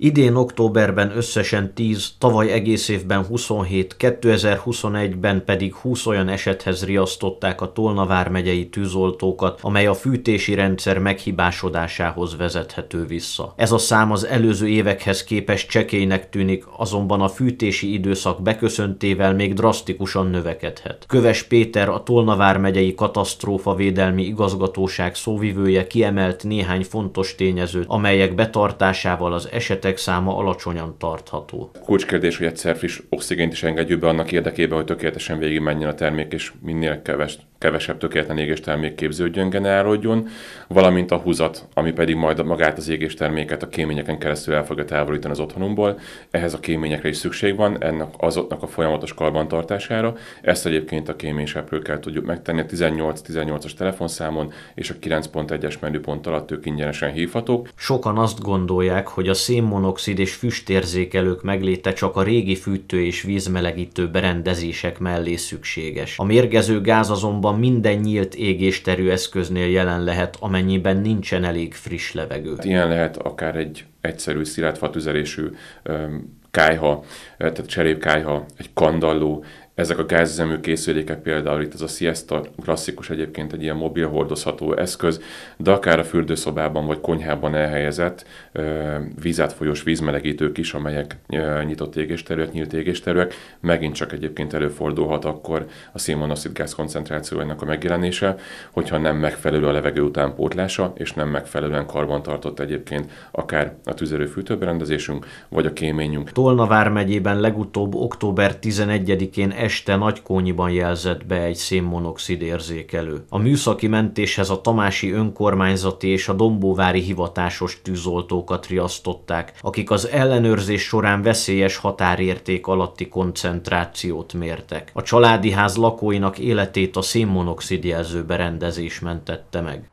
Idén októberben összesen 10, tavaly egész évben 27, 2021-ben pedig 20 olyan esethez riasztották a Tolnavár megyei tűzoltókat, amely a fűtési rendszer meghibásodásához vezethető vissza. Ez a szám az előző évekhez képest csekélynek tűnik, azonban a fűtési időszak beköszöntével még drasztikusan növekedhet. Köves Péter, a Tolnavár megyei katasztrófa védelmi igazgatóság szóvivője kiemelt néhány fontos tényezőt, amelyek betartásával az esetek beteg száma alacsonyan tartható. Kulcskérdés, hogy egyszer friss oxigént is engedjük be annak érdekében, hogy tökéletesen menjen a termék, és minél kevesebb kevesebb tökéletlen égestermék képződjön, generálódjon, valamint a húzat, ami pedig majd magát az égesterméket a kéményeken keresztül el fogja távolítani az otthonunkból. Ehhez a kéményekre is szükség van, ennek azoknak a folyamatos karbantartására. Ezt egyébként a kéményseprőkkel tudjuk megtenni a 18-18-as telefonszámon és a 9.1-es menüpont alatt ők ingyenesen hívhatók. Sokan azt gondolják, hogy a szénmonoxid és füstérzékelők megléte csak a régi fűtő és vízmelegítő berendezések mellé szükséges. A mérgező gáz azonban azonban minden nyílt égésterű eszköznél jelen lehet, amennyiben nincsen elég friss levegő. Ilyen lehet akár egy egyszerű szilárd fatüzelésű kájha, tehát cserépkájha, egy kandalló, ezek a gázüzemű készülékek például itt az a Siesta klasszikus egyébként egy ilyen mobil hordozható eszköz, de akár a fürdőszobában vagy konyhában elhelyezett vízátfolyós vízmelegítők is, amelyek nyitott égésterület, nyílt égésterület, megint csak egyébként előfordulhat akkor a szénmonoxid gáz koncentrációjának a megjelenése, hogyha nem megfelelő a levegő utánpótlása, és nem megfelelően karbantartott egyébként akár a tüzelőfűtőberendezésünk, vagy a kéményünk. Tolna vármegyében legutóbb október 11-én este Nagykónyiban jelzett be egy szénmonoxid érzékelő. A műszaki mentéshez a tamási önkormányzati és a dombóvári hivatásos tűzoltókat riasztották, akik az ellenőrzés során veszélyes határérték alatti koncentrációt mértek. A családi ház lakóinak életét a szénmonoxid jelző berendezés mentette meg.